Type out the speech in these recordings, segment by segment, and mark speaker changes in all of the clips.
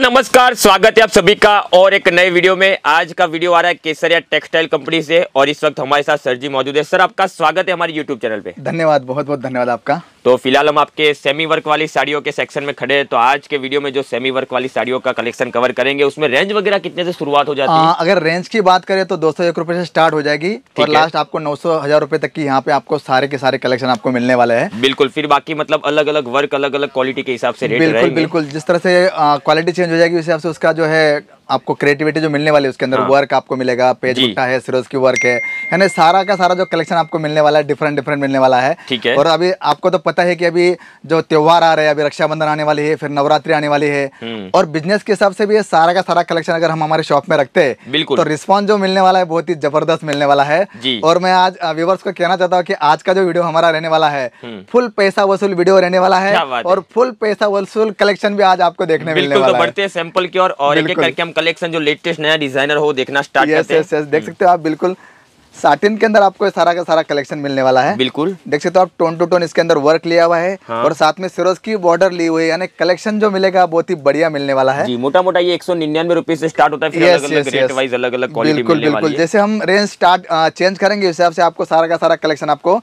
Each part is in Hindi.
Speaker 1: नमस्कार स्वागत है आप सभी का और एक नए वीडियो में आज का वीडियो आ रहा है केसरिया टेक्सटाइल कंपनी से और इस वक्त हमारे साथ सर जी मौजूद है सर आपका स्वागत है हमारे यूट्यूब चैनल पे
Speaker 2: धन्यवाद बहुत बहुत धन्यवाद आपका
Speaker 1: तो फिलहाल हम आपके सेमी वर्क वाली साड़ियों के सेक्शन में खड़े हैं तो आज के वीडियो में जो सेमी वर्क वाली साड़ियों का कलेक्शन कवर करेंगे उसमें रेंज वगैरह कितने से शुरुआत हो जाती है हाँ,
Speaker 2: अगर रेंज की बात करें तो दो सौ रुपए से स्टार्ट हो जाएगी और लास्ट आपको नौ सौ हजार रुपए तक की यहाँ पे आपको सारे के सारे कलेक्शन आपको मिलने वाले हैं
Speaker 1: बिल्कुल फिर बाकी मतलब अलग अलग वर्क अलग अलग क्वालिटी के हिसाब से बिल्कुल बिल्कुल
Speaker 2: जिस तरह से क्वालिटी चेंज हो जाएगी उस हिसाब से उसका जो है आपको क्रिएटिविटी जो मिलने वाली है उसके अंदर हाँ। वर्क आपको मिलेगा पेज गुट्टा है सिरोज की वर्क है यानी सारा का सारा जो कलेक्शन आपको मिलने वाला है डिफरेंट डिफरेंट मिलने वाला है ठीक है और अभी आपको तो पता है कि अभी जो त्योहार आ रहे हैं अभी रक्षाबंधन आने वाली है फिर नवरात्रि आने वाली है हम्म। और बिजनेस के हिसाब से भी ये सारा का सारा कलेक्शन अगर हम हमारे शॉप में रखते हैं बिल्कुल तो रिस्पॉन्स जो मिलने वाला है बहुत ही जबरदस्त मिलने वाला है और मैं आज व्यूवर्स को कहना चाहता हूँ की आज का जो वीडियो हमारा रहने वाला है फुल हम्म। पैसा वसूल वीडियो रहने वाला है और फुल पैसा वसूल कलेक्शन भी आज आपको देखने मिलने तो वाला
Speaker 1: है सैंपल की और एक करके हम कलेक्शन जो लेटेस्ट नया डिजाइनर हो देखना स्टार्ट yes, करते yes, हैं yes, देख हम्म। सकते हो आप बिल्कुल
Speaker 2: साटिन के अंदर आपको सारा का सारा कलेक्शन मिलने वाला है बिल्कुल देख सकते हो आप टोन टू टोन इसके अंदर वर्क लिया हुआ है हाँ। और साथ में सिरोज की बॉर्डर ली हुई है यानी कलेक्शन जो मिलेगा बहुत ही बढ़िया मिलने वाला है
Speaker 1: जी मोटा मोटा ये एक सौ निन्यानवे रुपए से स्टार्ट होता है येस, yes, येस, अलग अलग अलग बिल्कुल बिल्कुल जैसे
Speaker 2: हम रेंज स्टार्ट चेंज करेंगे उस हिसाब से आपको सारा का सारा कलेक्शन आपको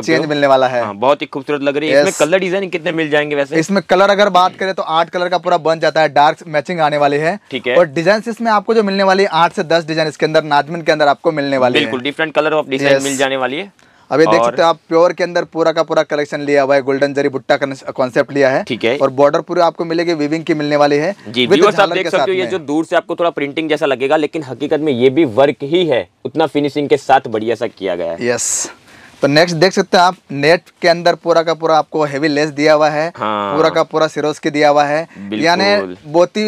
Speaker 2: चेंज मिलने
Speaker 1: वाला है हाँ, बहुत ही खूबसूरत लग रही है इसमें कलर डिजाइन कितने मिल जाएंगे वैसे इसमें
Speaker 2: कलर अगर बात करें तो आठ कलर का पूरा बन जाता है डार्क मैचिंग आने वाली है ठीक है और डिजाइन इसमें आपको जो मिलने वाली आठ से दस डिजाइन इसके अंदर नाजमिन के अंदर आपको मिलने वाली है
Speaker 1: डिफरेंट कलर ऑफ डिजाइन मिल जाने वाली है अभी देख सकते हो
Speaker 2: आप प्योर के अंदर पूरा का पूरा कलेक्शन लिया हुआ है गोल्डन जरी बुट्टा कॉन्सेप्ट लिया है ठीक है और बॉर्डर पूरे आपको मिलेगी विविंग की मिलने वाली है
Speaker 1: जी भी आप देख सकते हो ये जो दूर से आपको थोड़ा प्रिंटिंग जैसा लगेगा लेकिन हकीकत में ये भी वर्क ही है उतना फिनिशिंग के साथ बढ़िया सा किया गया
Speaker 2: है यस तो नेक्स्ट देख सकते हैं आप नेट के अंदर पूरा का पूरा आपको हेवी लेस दिया हुआ है हाँ। पूरा का पूरा सिरोस के दिया हुआ है यानी बहुत ही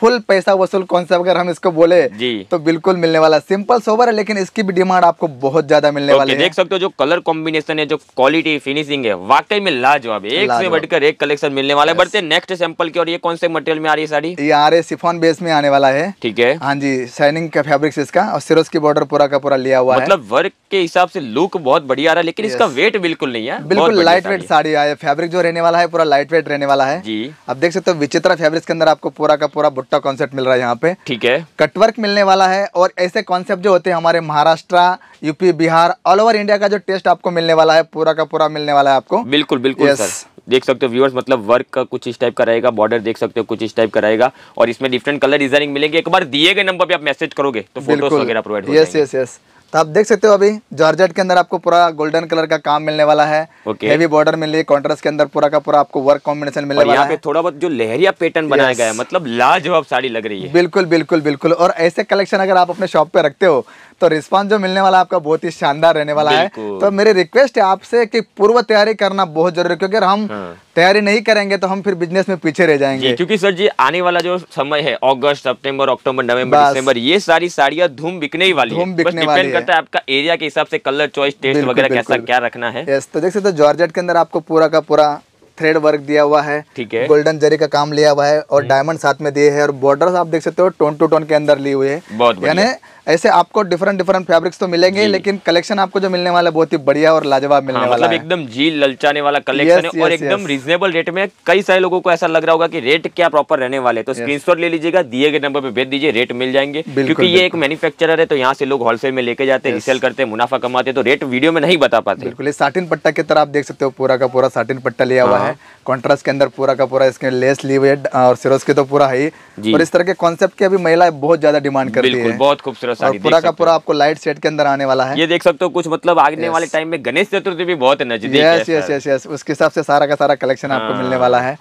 Speaker 2: फुल पैसा वसूल कॉन्सेप्ट अगर हम इसको बोले जी तो बिल्कुल मिलने वाला सिंपल सोवर है लेकिन इसकी भी डिमांड आपको बहुत ज्यादा मिलने वाली है देख
Speaker 1: सकते हो जो कलर कॉम्बिनेशन है जो क्वालिटी फिनिशिंग है वाकई में लाजवाब एक से बढ़कर एक कलेक्शन मिलने वाला है बढ़ते नेक्स्ट सैंपल की और ये कौन से मटेरियल में आ रही है साड़ी
Speaker 2: ये आ रही सिफोन बेस में आने वाला है ठीक है हाँ जी शाइनिंग का फेब्रिक्स इसका और सिरोज की बॉर्डर पूरा का पूरा लिया हुआ है मतलब
Speaker 1: वर्क के हिसाब से लुक बहुत बढ़िया आ रहा है लेकिन इसका वेट बिल्कुल नहीं है बिल्कुल लाइट वेट
Speaker 2: साड़ी है फेब्रिक हाँ, जो रहने वाला है पूरा लाइट वेट रहने वाला है जी आप देख सकते हो विचित्र फेब्रिक्स के अंदर आपको पूरा का पूरा दुपट्टा कॉन्सेप्ट मिल रहा है यहाँ पे ठीक है कटवर्क मिलने वाला है और ऐसे कॉन्सेप्ट जो होते हैं हमारे Maharashtra UP Bihar all over India का जो टेस्ट आपको मिलने वाला है पूरा का पूरा मिलने वाला है आपको
Speaker 1: बिल्कुल बिल्कुल yes. सर देख सकते हो व्यूअर्स मतलब वर्क का कुछ इस टाइप का रहेगा बॉर्डर देख सकते हो कुछ इस टाइप का रहेगा और इसमें डिफरेंट कलर डिजाइनिंग मिलेंगे एक बार दिए गए नंबर पे आप मैसेज करोगे तो फोटोज वगैरह प्रोवाइड यस
Speaker 2: यस यस तो आप देख सकते हो अभी जॉर्जेट के अंदर आपको पूरा गोल्डन कलर का काम मिलने वाला है हेवी बॉर्डर मिल रही है कॉन्ट्रास्ट के अंदर पूरा का पूरा आपको वर्क कॉम्बिनेशन मिलने वाला है
Speaker 1: थोड़ा बहुत जो लहरिया पैटर्न बनाया गया है मतलब लाजवाब साड़ी लग रही है
Speaker 2: बिल्कुल बिल्कुल बिल्कुल और ऐसे कलेक्शन अगर आप अपने शॉप पे रखते हो तो रिस्पॉन्स जो मिलने वाला आपका बहुत ही शानदार रहने वाला है तो मेरी रिक्वेस्ट है आपसे कि पूर्व तैयारी करना बहुत जरूरी है क्योंकि हम हाँ। तैयारी नहीं करेंगे तो हम फिर बिजनेस में पीछे रह जाएंगे
Speaker 1: क्योंकि सर जी आने वाला जो समय है अगस्त सितंबर अक्टूबर नवंबर दिसंबर ये सारी साड़ियाँ धूम बिकने ही वाली धूम बिकने वाली करता है आपका एरिया के हिसाब से कलर चॉइस टेस्ट वगैरह कैसा क्या रखना है
Speaker 2: तो देखिए तो जॉर्जेट के अंदर आपको पूरा का पूरा थ्रेड वर्क दिया हुआ है ठीक है गोल्डन जरी का काम लिया हुआ है और डायमंड हम्म। साथ में दिए है और बॉर्डर आप देख सकते हो टोन टू टोन के अंदर लिए हुए है यानी ऐसे आपको डिफरेंट डिफरेंट फैब्रिक्स तो मिलेंगे लेकिन कलेक्शन आपको जो मिलने वाला बहुत ही बढ़िया और लाजवाब मिलने हाँ, वाला मतलब
Speaker 1: एकदम जी ललचाने वाला कलेक्शन है और एकदम रीजनेबल रेट में कई सारे लोगों को ऐसा लग रहा होगा कि रेट क्या प्रॉपर रहने वाले तो स्क्रीन ले लीजिएगा दिए गए नंबर पर भेज दीजिए रेट मिल जाएंगे क्योंकि ये एक मैन्युफेक्चर है तो यहाँ से लोग होलसेल में लेके जाते रिसेल करते मुनाफा कमाते तो रेट वीडियो में नहीं बता पाते बिल्कुल
Speaker 2: साटिन पट्टा की तरह आप देख सकते हो पूरा का पूरा साटिन पट्टा लिया हुआ है कॉन्ट्रास्ट हाँ। के अंदर पूरा का पूरा इसके लेस ली हुई है और सिरोज के तो पूरा है और इस तरह के कॉन्सेप्ट की अभी महिला बहुत ज्यादा डिमांड कर रही है
Speaker 1: बहुत खूबसूरत और पूरा का पूरा
Speaker 2: आपको लाइट सेट के अंदर आने वाला है
Speaker 1: ये देख सकते हो कुछ मतलब आगने वाले टाइम में गणेश चतुर्थी भी बहुत नजदीक यस यस
Speaker 2: यस यस उसके हिसाब से सारा का सारा कलेक्शन आपको मिलने हाँ। वाला है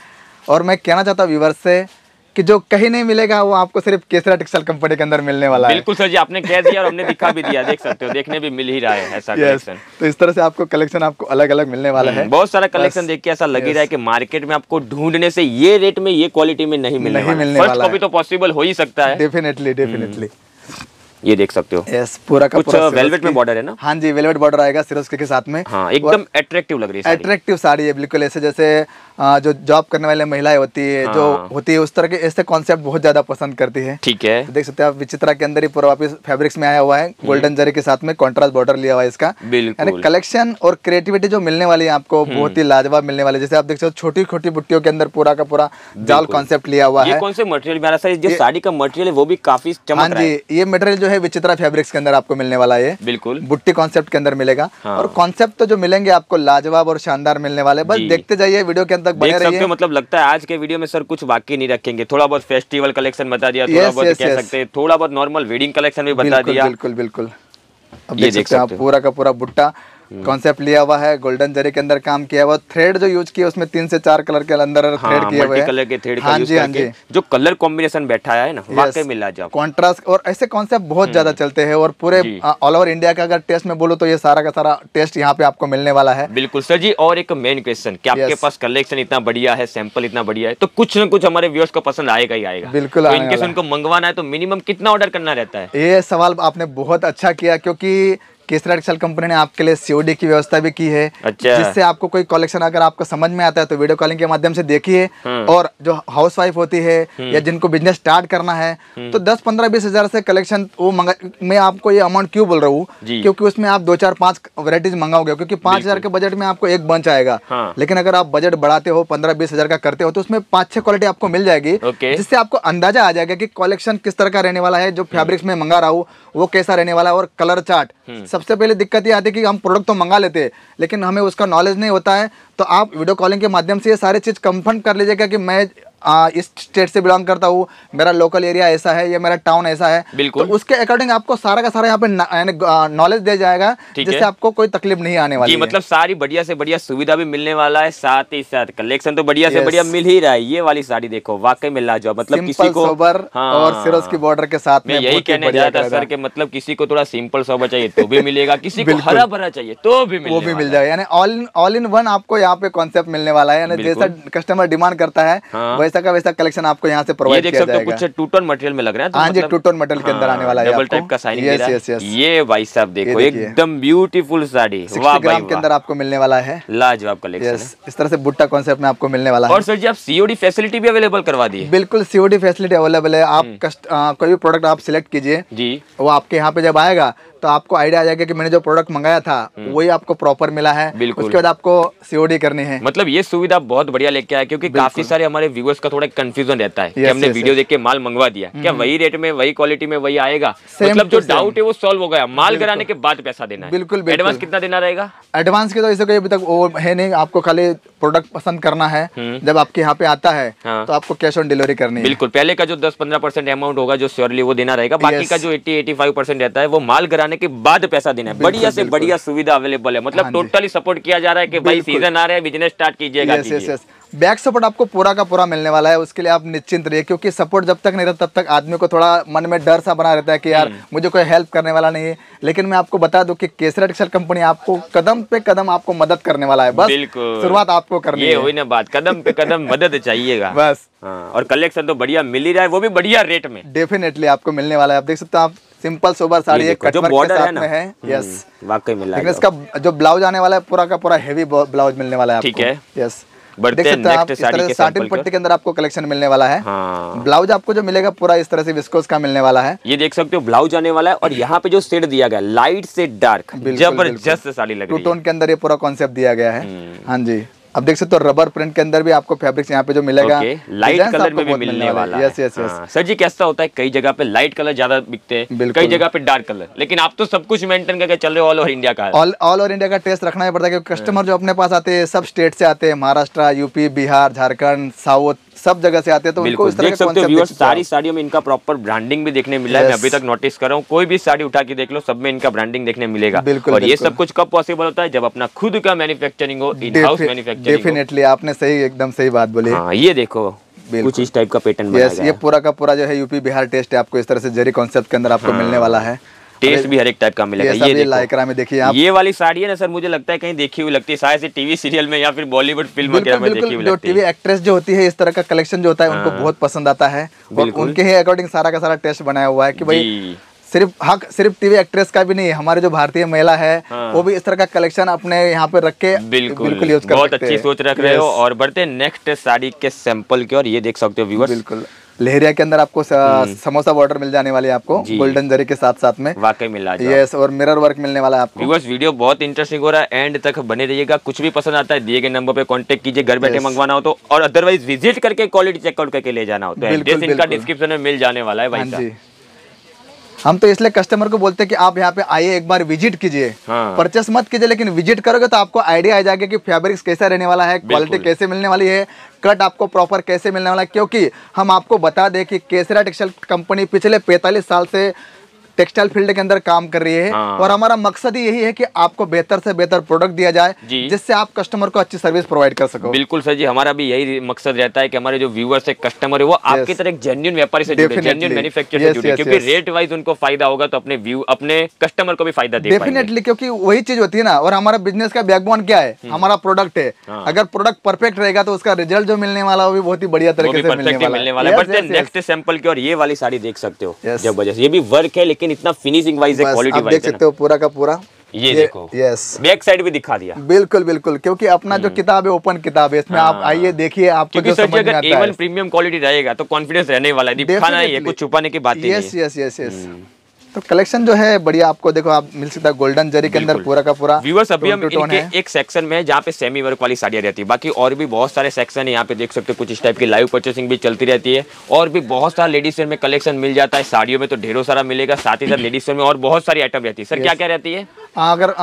Speaker 2: और मैं कहना चाहता हूँ व्यूवर्स से कि जो कहीं नहीं मिलेगा वो आपको सिर्फ केसरा टेक्सटाइल कंपनी के अंदर मिलने वाला है बिल्कुल
Speaker 1: सर जी आपने कह दिया और हमने दिखा भी दिया देख सकते हो देखने भी मिल ही रहा है ऐसा yes. कलेक्शन
Speaker 2: तो इस तरह से आपको कलेक्शन आपको अलग अलग मिलने वाला हम्म, है बहुत सारा कलेक्शन देख के ऐसा लग ही रहा है कि
Speaker 1: मार्केट में आपको ढूंढने से ये रेट में ये क्वालिटी में नहीं मिलने नहीं मिलने वाला तो पॉसिबल हो ही सकता है
Speaker 2: डेफिनेटली डेफिनेटली
Speaker 1: ये देख सकते हो यस yes, पूरा का कुछ पूरा वेलवेट uh, में बॉर्डर है ना
Speaker 2: हाँ जी वेलवेट बॉर्डर आएगा सिर्फ के साथ में हाँ एकदम
Speaker 1: अट्रैक्टिव लग रही है
Speaker 2: अट्रैक्टिव साड़ी है बिल्कुल ऐसे जैसे जो जॉब करने वाले महिलाएं होती है जो हाँ। होती है उस तरह के ऐसे कॉन्सेप्ट बहुत ज्यादा पसंद करती है ठीक है तो देख सकते हैं आप विचित्रा के अंदर ही पूरा वापिस फेब्रिक्स में आया हुआ है गोल्डन हम्म। जरी के साथ में कॉन्ट्रास्ट बॉर्डर लिया हुआ है इसका बिल्कुल कलेक्शन और क्रिएटिविटी जो मिलने वाली है आपको हम्म। बहुत ही लाजवाब मिलने वाले जैसे आप देख सकते हो छोटी छोटी बुट्टियों के अंदर पूरा का पूरा जाल कॉन्सेप्ट लिया हुआ है
Speaker 1: कौन से मटेरियल मेरा सर जो साड़ी का मटेरियल है वो भी काफी हाँ जी
Speaker 2: ये मटेरियल जो है विचित्रा फेब्रिक्स के अंदर आपको मिलने वाला
Speaker 1: है बिल्कुल
Speaker 2: बुट्टी कॉन्सेप्ट के
Speaker 1: अंदर मिलेगा हाँ। और
Speaker 2: कॉन्सेप्ट तो जो मिलेंगे आपको लाजवाब और शानदार मिलने वाले बस देखते जाइए वीडियो के अंदर तक बने रहिए
Speaker 1: मतलब लगता है आज के वीडियो में सर कुछ बाकी नहीं रखेंगे थोड़ा बहुत फेस्टिवल कलेक्शन बता दिया थोड़ा बहुत कह सकते हैं थोड़ा बहुत नॉर्मल वेडिंग कलेक्शन भी बता दिया
Speaker 2: बिल्कुल बिल्कुल अब देख सकते हैं आप पूरा का पूरा बुट्टा कॉन्सेप्ट हम्म। लिया हुआ है गोल्डन जरी के अंदर काम किया हुआ थ्रेड जो यूज किया उसमें तीन से चार कलर के अंदर थ्रेड हाँ, किए हुए कलर के थ्रेड हाँ जी हाँ जी
Speaker 1: जो कलर कॉम्बिनेशन बैठा है ना वाकई मिला जाओ
Speaker 2: कॉन्ट्रास्ट और ऐसे कॉन्सेप्ट बहुत हम्म। ज्यादा चलते हैं और पूरे ऑल ओवर इंडिया का अगर टेस्ट में बोलो तो ये सारा का सारा टेस्ट यहाँ पे आपको मिलने वाला है
Speaker 1: बिल्कुल सर जी और एक मेन क्वेश्चन कि आपके पास कलेक्शन इतना बढ़िया है सैंपल इतना बढ़िया है तो कुछ ना कुछ हमारे व्यूअर्स को पसंद आएगा ही आएगा बिल्कुल तो उनको मंगवाना है तो मिनिमम कितना ऑर्डर करना रहता है
Speaker 2: ये सवाल आपने बहुत अच्छा किया क्योंकि केसरा एक्सल कंपनी ने आपके लिए सीओडी की व्यवस्था भी की है अच्छा। जिससे आपको कोई कलेक्शन अगर आपको समझ में आता है तो वीडियो कॉलिंग के माध्यम से देखिए हम्म। और जो हाउस वाइफ होती है हम्म। या जिनको बिजनेस स्टार्ट करना है हम्म। तो दस पंद्रह बीस हजार से कलेक्शन वो मंगा मैं आपको ये अमाउंट क्यों बोल रहा हूँ क्योंकि उसमें आप दो चार पांच वेराइटीज मंगाओगे क्योंकि पांच हजार के बजट में आपको एक बंच आएगा हाँ। लेकिन अगर आप बजट बढ़ाते हो पंद्रह बीस हजार का करते हो तो उसमें पांच छह क्वालिटी आपको मिल जाएगी जिससे आपको अंदाजा आ जाएगा कि कलेक्शन किस तरह का रहने वाला है जो फेब्रिक्स में मंगा रहा हूँ वो कैसा रहने वाला है और कलर चार्ट हम्म। सबसे पहले दिक्कत ये आती है कि हम प्रोडक्ट तो मंगा लेते हैं लेकिन हमें उसका नॉलेज नहीं होता है तो आप वीडियो कॉलिंग के माध्यम से ये सारी चीज़ कंफर्म कर लीजिएगा कि मैं आ, इस स्टेट से बिलोंग करता हूँ मेरा लोकल एरिया ऐसा है या मेरा टाउन ऐसा है बिल्कुल तो उसके अकॉर्डिंग आपको सारा का सारा यहाँ पे नॉलेज दिया जाएगा जिससे आपको कोई तकलीफ नहीं आने वाली
Speaker 1: मतलब सारी बढ़िया से बढ़िया सुविधा भी मिलने वाला है साथ ही साथ कलेक्शन तो बढ़िया से बढ़िया मिल ही रहा है ये वाली साड़ी देखो वाकई में रहा मतलब किसी को हाँ। और की
Speaker 2: बॉर्डर के साथ में यही कहने जाता सर के
Speaker 1: मतलब किसी को थोड़ा सिंपल सोबर चाहिए तो भी मिलेगा किसी को हरा भरा चाहिए तो भी वो भी मिल
Speaker 2: जाएगा यानी ऑल इन वन आपको यहाँ पे कॉन्सेप्ट मिलने वाला है यानी जैसा कस्टमर डिमांड करता है हाँ। वैसा का वैसा कलेक्शन आपको यहाँ से प्रोवाइड किया जाएगा कुछ
Speaker 1: टूटोन मटेरियल में लग रहा है तो हाँ जी टूटोन मतलब मटेरियल के अंदर हाँ, आने वाला है डबल टाइप का साइन यस यस यस ये भाई साहब देखो एकदम ब्यूटीफुल साड़ी वाह ग्राम के अंदर
Speaker 2: आपको मिलने वाला है
Speaker 1: लाजवाब कलेक्शन
Speaker 2: इस तरह से बुट्टा कॉन्सेप्ट में आपको मिलने वाला है और
Speaker 1: सर जी आप सीओडी फैसिलिटी भी अवेलेबल करवा दी
Speaker 2: बिल्कुल सीओडी फैसिलिटी अवेलेबल है आप हम्म। कोई भी प्रोडक्ट आप सिलेक्ट कीजिए जी वो आपके यहाँ पे जब आएगा तो आपको आइडिया आ जाएगा कि मैंने जो प्रोडक्ट मंगाया था हम्म। वही आपको प्रॉपर मिला है उसके बाद आपको सीओडी करनी
Speaker 1: है मतलब ये सुविधा बहुत बढ़िया लेके आया क्योंकि काफी सारे हमारे व्यूवर्स उसका थोड़ा कंफ्यूजन रहता है yes, कि हमने yes, वीडियो yes. देख के माल मंगवा दिया क्या हम्म, हम्म। वही रेट में वही क्वालिटी में वही आएगा मतलब जो डाउट है वो सॉल्व हो गया माल कराने के बाद पैसा देना बिल्कुल एडवांस कितना देना रहेगा
Speaker 2: एडवांस के तो ऐसे कोई अभी तक वो है नहीं आपको खाली प्रोडक्ट पसंद करना है हम्म। जब आपके यहाँ पे आता है हाँ। तो आपको कैश ऑन डिलीवरी करनी है बिल्कुल
Speaker 1: पहले का जो 10-15 परसेंट अमाउंट होगा जो श्योरली वो देना रहेगा बाकी का जो 80-85 परसेंट रहता है वो माल कराने के बाद पैसा देना है बढ़िया से बढ़िया सुविधा अवेलेबल है मतलब टोटली हाँ सपोर्ट किया जा रहा है की भाई सीजन आ रहा है बिजनेस स्टार्ट कीजिएगा
Speaker 2: बैक सपोर्ट आपको पूरा का पूरा मिलने वाला है उसके लिए आप निश्चिंत रहिए क्योंकि सपोर्ट जब तक नहीं रहता तब तक आदमी को थोड़ा मन में डर सा बना रहता है कि यार हम्म। मुझे कोई हेल्प करने वाला नहीं है लेकिन मैं आपको बता दूं कि केसरा टेक्सटाइल कंपनी आपको कदम पे कदम आपको मदद करने वाला है बस शुरुआत आपको करनी ये है ना
Speaker 1: बात कदम पे कदम मदद चाहिएगा बस हाँ, और कलेक्शन तो बढ़िया मिल ही रहा है वो भी बढ़िया रेट में
Speaker 2: डेफिनेटली आपको मिलने वाला है आप देख सकते हो आप सिंपल सोबर साड़ी एक जो बॉर्डर है ना है यस
Speaker 1: हम्म, वाकई मिला रहा इसका
Speaker 2: जो ब्लाउज आने वाला है पूरा का पूरा हेवी ब्लाउज मिलने वाला है ठीक है यस
Speaker 1: बढ़ते हैं साटिन पट्टी के
Speaker 2: अंदर आपको कलेक्शन मिलने वाला है हाँ। ब्लाउज आपको जो मिलेगा पूरा इस तरह से विस्कोस का मिलने वाला है
Speaker 1: ये देख सकते हो ब्लाउज आने वाला है और यहाँ पे जो शेड दिया गया लाइट से डार्क जबरदस्त साड़ी लग टू टोन
Speaker 2: के अंदर ये पूरा कॉन्सेप्ट दिया गया है हम्म। हाँ जी अब देख सकते हो तो रबर प्रिंट के अंदर भी आपको फैब्रिक्स यहाँ पे जो मिलेगा लाइट कलर में भी मिलने वाला yes yes yes
Speaker 1: sir ji कैसा होता है कई जगह पे लाइट कलर ज्यादा बिकते हैं कई जगह पे डार्क कलर लेकिन आप तो सब कुछ मेंटेन करके चल रहे हो ऑल ओवर इंडिया का ऑल
Speaker 2: ओवर इंडिया का टेस्ट रखना ही पड़ता है क्योंकि कस्टमर हाँ। जो अपने पास आते हैं सब स्टेट से आते हैं महाराष्ट्र यूपी बिहार झारखंड साउथ सब जगह से आते हैं तो उनको इस तरह देख सकते हो सारी
Speaker 1: साड़ियों में इनका प्रॉपर ब्रांडिंग भी देखने मिला है मैं अभी तक नोटिस कर रहा हूँ कोई भी साड़ी उठा के देख लो सब में इनका ब्रांडिंग देखने मिलेगा बिल्कुल और ये सब कुछ कब पॉसिबल होता है जब अपना खुद का मैन्युफैक्चरिंग हो इन हाउस मैन्युफैक्चरिंग डेफिनेटली
Speaker 2: आपने सही एकदम सही बात बोली हाँ ये
Speaker 1: देखो कुछ इस टाइप का पैटर्न यस ये
Speaker 2: पूरा का पूरा जो है यूपी बिहार टेस्ट है आपको इस तरह से जरी कॉन्सेप्ट के अंदर आपको हाँ। मिलने वाला है टेस्ट भी हर एक टाइप
Speaker 1: का मिलेगा ये लाइक्रा
Speaker 2: में देखिए आप ये
Speaker 1: वाली साड़ी है ना सर मुझे लगता है कहीं देखी हुई लगती है शायद टीवी सीरियल में या फिर बॉलीवुड फिल्म में देखी हुई लगती है टीवी
Speaker 2: एक्ट्रेस जो होती है इस तरह का कलेक्शन जो होता है उनको हाँ। बहुत पसंद आता है उनके ही अकॉर्डिंग सारा का सारा टेस्ट बनाया हुआ है की भाई सिर्फ हक हाँ, सिर्फ टीवी एक्ट्रेस का भी नहीं हमारे जो भारतीय महिला है हाँ। वो भी इस तरह का कलेक्शन अपने यहाँ पे रख के
Speaker 1: बिल्कुल बिल्कुल यूज कर बहुत अच्छी सोच रख रहे हो और बढ़ते नेक्स्ट साड़ी के सैंपल की और ये देख सकते हो व्यूअर्स बिल्कुल लहरिया के
Speaker 2: अंदर आपको हम्म। समोसा बॉर्डर मिल जाने वाली है आपको गोल्डन जरी के साथ साथ में वाकई मिला यस और मिरर वर्क मिलने वाला है आपको
Speaker 1: व्यूवर्स वीडियो बहुत इंटरेस्टिंग हो रहा है एंड तक बने रहिएगा कुछ भी पसंद आता है दिए गए नंबर पे कांटेक्ट कीजिए घर बैठे मंगवाना हो तो और अदरवाइज विजिट करके क्वालिटी चेकआउट करके ले जाना हो तो इनका डिस्क्रिप्शन में मिल जाने वाला है भाई हाँ
Speaker 2: हम तो इसलिए कस्टमर को बोलते हैं कि आप यहाँ पे आइए एक बार विजिट कीजिए
Speaker 1: हाँ। परचेस
Speaker 2: मत कीजिए लेकिन विजिट करोगे तो आपको आइडिया आ जाएगा कि फैब्रिक्स कैसा रहने वाला है क्वालिटी कैसे मिलने वाली है कट आपको प्रॉपर कैसे मिलने वाला है क्योंकि हम आपको बता दें कि केसरा टेक्सटाइल कंपनी पिछले पैंतालीस साल से टेक्सटाइल फील्ड के अंदर काम कर रही है हाँ। और हमारा मकसद ही यही है कि आपको बेहतर से बेहतर प्रोडक्ट दिया जाए जिससे आप कस्टमर को अच्छी सर्विस प्रोवाइड कर सको बिल्कुल
Speaker 1: सर जी हमारा भी यही मकसद रहता है कि हमारे जो व्यूअर्स है कस्टमर है वो आपकी तरह एक जेन्यून व्यापारी से जुड़े जेन्यून मैन्युफैक्चर से जुड़े क्योंकि रेट वाइज उनको फायदा होगा तो अपने व्यू अपने कस्टमर को भी फायदा डेफिनेटली
Speaker 2: क्योंकि वही चीज होती है ना और हमारा बिजनेस का बैकबोन क्या है हम्म। हमारा प्रोडक्ट है हाँ। अगर प्रोडक्ट परफेक्ट रहेगा तो उसका रिजल्ट जो मिलने वाला वो भी बहुत ही बढ़िया तरीके से मिलने वाला है
Speaker 1: नेक्स्ट सैंपल की और ये वाली साड़ी देख सकते हो जब वजह से ये भी वर्क है लेकिन लेकिन इतना फिनिशिंग वाइज क्वालिटी देख सकते हो पूरा का पूरा ये, ये देखो यस बैक साइड भी दिखा दिया
Speaker 2: बिल्कुल बिल्कुल क्योंकि अपना जो किताब है ओपन किताब है इसमें हाँ। आप आइए देखिए आपको जो समझ में आता है
Speaker 1: प्रीमियम क्वालिटी रहेगा तो कॉन्फिडेंस रहने वाला है दिखाना ही है कुछ छुपाने की बात यस यस यस यस
Speaker 2: तो कलेक्शन जो है बढ़िया आपको देखो आप मिल सकता है गोल्डन जरी के अंदर पूरा का पूरा व्यूवर्स अभी हम इनके
Speaker 1: एक सेक्शन में जहाँ पे सेमी वर्क वाली साड़ियाँ रहती है बाकी और भी बहुत सारे सेक्शन है यहाँ पे देख सकते हो कुछ इस टाइप की लाइव परचेसिंग भी चलती रहती है और भी बहुत सारा लेडीज वेयर में कलेक्शन मिल जाता है साड़ियों में तो ढेरों सारा मिलेगा साथ ही साथ लेडीज वेयर में और बहुत सारी आइटम रहती है सर क्या क्या रहती है
Speaker 2: अगर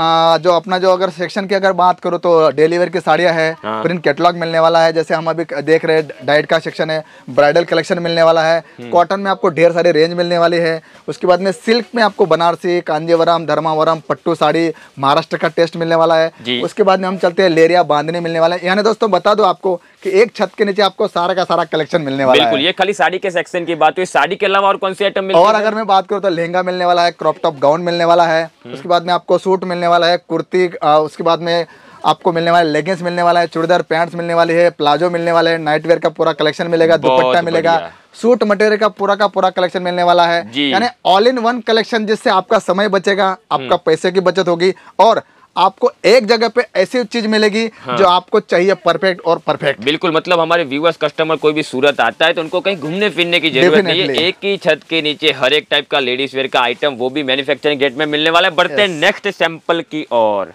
Speaker 2: जो अपना जो अगर सेक्शन की अगर बात करो तो डेलीवेयर की साड़ियाँ है हाँ। प्रिंट कैटलॉग मिलने वाला है जैसे हम अभी देख रहे हैं डाइट का सेक्शन है ब्राइडल कलेक्शन मिलने वाला है कॉटन हम्म। में आपको ढेर सारे रेंज मिलने वाली है उसके बाद में सिल्क में आपको बनारसी कांजीवरम धर्मावरम पट्टू साड़ी महाराष्ट्र का टेस्ट मिलने वाला है उसके बाद में हम चलते हैं लेरिया बांधने मिलने वाला है यानी दोस्तों बता दो आपको कि एक छत के नीचे आपको सारा का सारा कलेक्शन मिलने वाला बिल्कुल, है
Speaker 1: ये खाली साड़ी के सेक्शन की बात हुई साड़ी के अलावा और कौन से आइटम और अगर
Speaker 2: मैं बात करूँ तो लहंगा मिलने वाला है क्रॉप टॉप गाउन मिलने वाला है हम्म। उसके बाद में आपको सूट मिलने वाला है कुर्ती उसके बाद में आपको मिलने वाले लेगिंग्स मिलने वाला है चुड़ीदार पैंट्स मिलने वाली है प्लाजो मिलने वाले है नाइटवेयर का पूरा कलेक्शन मिलेगा दुपट्टा मिलेगा सूट मटेरियल का पूरा का पूरा कलेक्शन मिलने वाला है यानी ऑल इन वन कलेक्शन जिससे आपका समय बचेगा आपका हम्म। पैसे की बचत होगी और आपको एक जगह पे ऐसी चीज मिलेगी हाँ। जो आपको चाहिए
Speaker 1: परफेक्ट और परफेक्ट बिल्कुल मतलब हमारे व्यूअर्स कस्टमर कोई भी सूरत आता है तो उनको कहीं घूमने फिरने की जरूरत नहीं है एक ही छत के नीचे हर एक टाइप का लेडीज वेयर का आइटम वो भी मैन्युफैक्चरिंग गेट में मिलने वाला है बढ़ते नेक्स्ट सैंपल की और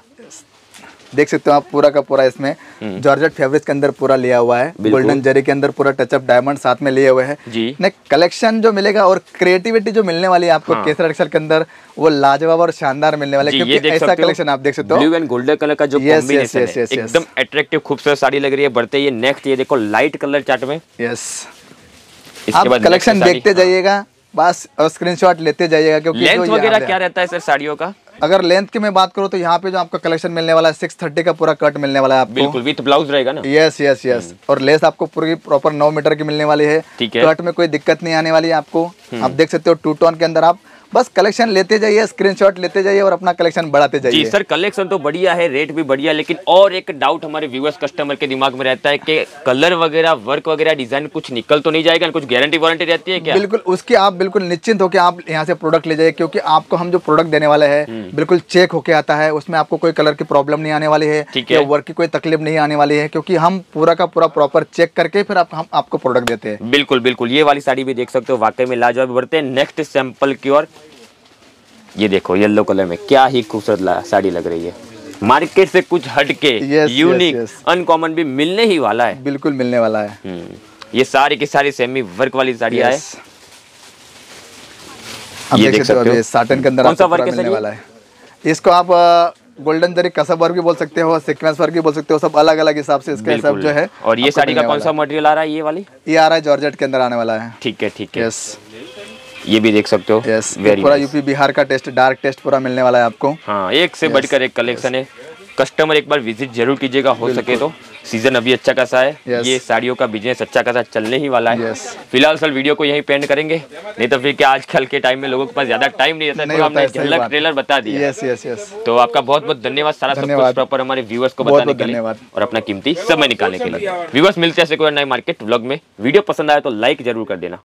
Speaker 2: देख सकते हो आप पूरा का पूरा इसमें हम्म। जॉर्जेट फेब्रिक के अंदर पूरा लिया हुआ है गोल्डन जरी के अंदर पूरा टचअप डायमंड साथ में लिए हुए
Speaker 1: है
Speaker 2: कलेक्शन जो मिलेगा और क्रिएटिविटी जो मिलने वाली है आपको हाँ। केसर एक्सल के अंदर वो लाजवाब और शानदार मिलने वाले क्योंकि ऐसा कलेक्शन आप देख सकते हो ब्लू
Speaker 1: एंड गोल्डन कलर का जो एकदम अट्रेक्टिव खूबसूरत साड़ी लग रही है बढ़ते ये नेक्स्ट ये देखो लाइट कलर चार्ट में यस आप कलेक्शन देखते
Speaker 2: हाँ। जाइएगा बस और स्क्रीनशॉट लेते जाइएगा क्योंकि लेंथ वगैरह क्या
Speaker 1: रहता है सर साड़ियों का
Speaker 2: अगर लेंथ की मैं बात करूँ तो यहाँ पे जो आपका कलेक्शन मिलने वाला है सिक्स थर्टी का पूरा कट मिलने वाला है आपको बिल्कुल
Speaker 1: विथ ब्लाउज रहेगा
Speaker 2: ना यस यस यस और लेस आपको पूरी प्रॉपर नौ मीटर की मिलने वाली है कट में कोई दिक्कत नहीं आने वाली है आपको हम्म। आप देख सकते हो टू टोन के अंदर आप बस कलेक्शन लेते जाइए स्क्रीनशॉट लेते जाइए और अपना कलेक्शन बढ़ाते जाइए जी सर
Speaker 1: कलेक्शन तो बढ़िया है रेट भी बढ़िया लेकिन और एक डाउट हमारे व्यूअर्स कस्टमर के दिमाग में रहता है कि कलर वगैरह वर्क वगैरह डिजाइन कुछ निकल तो नहीं जाएगा कुछ गारंटी वारंटी रहती है क्या बिल्कुल
Speaker 2: उसकी आप बिल्कुल निश्चिंत होकर आप यहाँ से प्रोडक्ट ले जाइए क्योंकि आपको हम जो प्रोडक्ट देने वाले हैं हम्म। बिल्कुल चेक होके आता है उसमें आपको कोई कलर की प्रॉब्लम नहीं आने वाली है वर्क की कोई तकलीफ नहीं आने वाली है क्योंकि हम पूरा का पूरा प्रॉपर चेक करके फिर आप हम आपको प्रोडक्ट देते हैं
Speaker 1: बिल्कुल बिल्कुल ये वाली साड़ी भी देख सकते हो वाकई में लाजवाब बढ़ते हैं नेक्स्ट सैंपल की ओर ये देखो येलो कलर में क्या ही खूबसूरत साड़ी लग रही है मार्केट से कुछ हटके यूनिक अनकॉमन भी मिलने ही वाला है बिल्कुल मिलने वाला है हम्म, ये सारी की सारी सेमी वर्क वाली साड़ी है
Speaker 2: ये देख सकते हो साटन के अंदर कौन सा वर्क मिलने वाला है इसको आप गोल्डन जरी कसब वर्क भी बोल सकते हो सिक्वेंस वर्क भी बोल सकते हो सब अलग अलग हिसाब से इसके सब जो है और ये साड़ी का कौन सा
Speaker 1: मटेरियल आ रहा है ये
Speaker 2: वाली ये आ रहा है जॉर्जेट के अंदर आने वाला है
Speaker 1: ठीक है ठीक है यस ये भी देख सकते हो यस वेरी पूरा
Speaker 2: यूपी बिहार का टेस्ट डार्क टेस्ट पूरा मिलने वाला है आपको
Speaker 1: हाँ एक से बढ़कर एक कलेक्शन है कस्टमर एक बार विजिट जरूर कीजिएगा हो सके तो सीजन अभी अच्छा खासा है yes. ये साड़ियों का बिजनेस अच्छा खासा चलने ही वाला है yes. फिलहाल सर वीडियो को यहीं पेंड करेंगे नहीं तो फिर क्या आजकल के टाइम में लोगों के पास ज्यादा टाइम नहीं रहता तो आपने झलक ट्रेलर बता दिया yes, yes, yes. तो आपका बहुत बहुत धन्यवाद सारा सब प्रॉपर हमारे व्यूवर्स को बताने के लिए और अपना कीमती समय निकालने के लिए व्यूवर्स मिलते हैं कोई नए मार्केट ब्लॉग में वीडियो पसंद आया तो लाइक जरूर कर देना